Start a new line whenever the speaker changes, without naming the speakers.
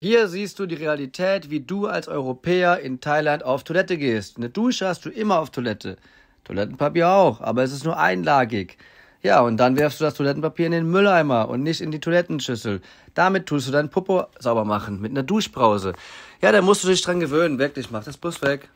Hier siehst du die Realität, wie du als Europäer in Thailand auf Toilette gehst. Eine Dusche hast du immer auf Toilette. Toilettenpapier auch, aber es ist nur einlagig. Ja, und dann werfst du das Toilettenpapier in den Mülleimer und nicht in die Toilettenschüssel. Damit tust du deinen Popo sauber machen, mit einer Duschbrause. Ja, da musst du dich dran gewöhnen, wirklich, mach das Bus weg.